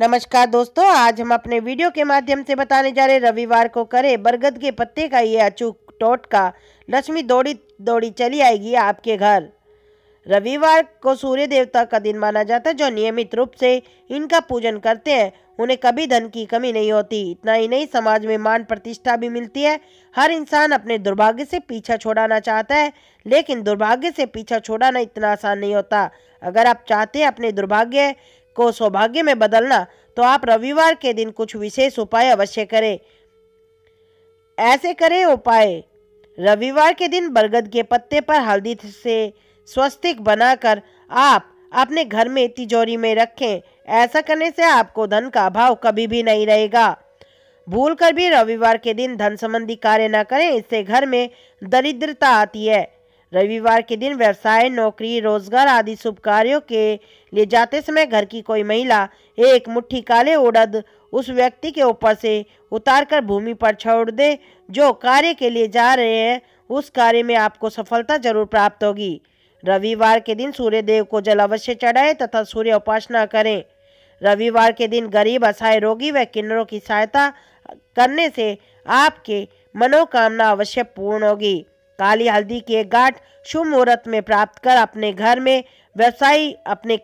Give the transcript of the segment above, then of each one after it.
नमस्कार दोस्तों आज हम अपने वीडियो के माध्यम से बताने जा रहे रविवार को करे बरगद के पत्ते का ये अचूक टोटका लक्ष्मी दौड़ी दौड़ी चली आएगी आपके घर रविवार को सूर्य देवता का दिन माना जाता है जो नियमित रूप से इनका पूजन करते हैं उन्हें कभी धन की कमी नहीं होती इतना ही नहीं समाज में मान प्रतिष्ठा भी मिलती है हर इंसान अपने दुर्भाग्य से पीछा छोड़ाना चाहता है लेकिन दुर्भाग्य से पीछा छोड़ाना इतना आसान नहीं होता अगर आप चाहते हैं अपने दुर्भाग्य को सौभाग्य में बदलना तो आप रविवार के दिन कुछ विशेष उपाय अवश्य करें ऐसे करें उपाय रविवार के दिन बरगद के पत्ते पर हल्दी से स्वस्तिक बनाकर आप अपने घर में तिजोरी में रखें ऐसा करने से आपको धन का अभाव कभी भी नहीं रहेगा भूल कर भी रविवार के दिन धन संबंधी कार्य न करें इससे घर में दरिद्रता आती है रविवार के दिन व्यवसाय नौकरी रोजगार आदि शुभ कार्यों के लिए जाते समय घर की कोई महिला एक मुट्ठी काले उड़द उस व्यक्ति के ऊपर से उतारकर भूमि पर छोड़ दे जो कार्य के लिए जा रहे हैं उस कार्य में आपको सफलता जरूर प्राप्त होगी रविवार के दिन सूर्य देव को जल अवश्य चढ़ाएं तथा सूर्य उपासना करें रविवार के दिन गरीब असहाय रोगी व किन्नरों की सहायता करने से आपके मनोकामना अवश्य पूर्ण होगी काली हल्दी के गांठ शुभ मुहूर्त में प्राप्त कर अपने घर में व्यवसायी अपने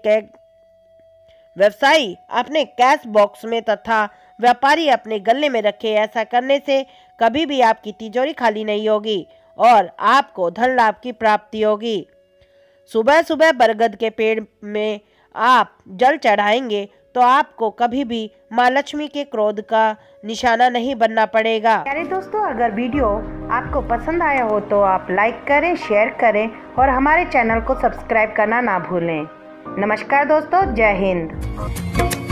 व्यवसायी अपने कैश बॉक्स में तथा व्यापारी अपने गले में रखे ऐसा करने से कभी भी आपकी तिजोरी खाली नहीं होगी और आपको धन लाभ की प्राप्ति होगी सुबह सुबह बरगद के पेड़ में आप जल चढ़ाएंगे तो आपको कभी भी माँ लक्ष्मी के क्रोध का निशाना नहीं बनना पड़ेगा अरे दोस्तों अगर वीडियो आपको पसंद आया हो तो आप लाइक करें शेयर करें और हमारे चैनल को सब्सक्राइब करना ना भूलें नमस्कार दोस्तों जय हिंद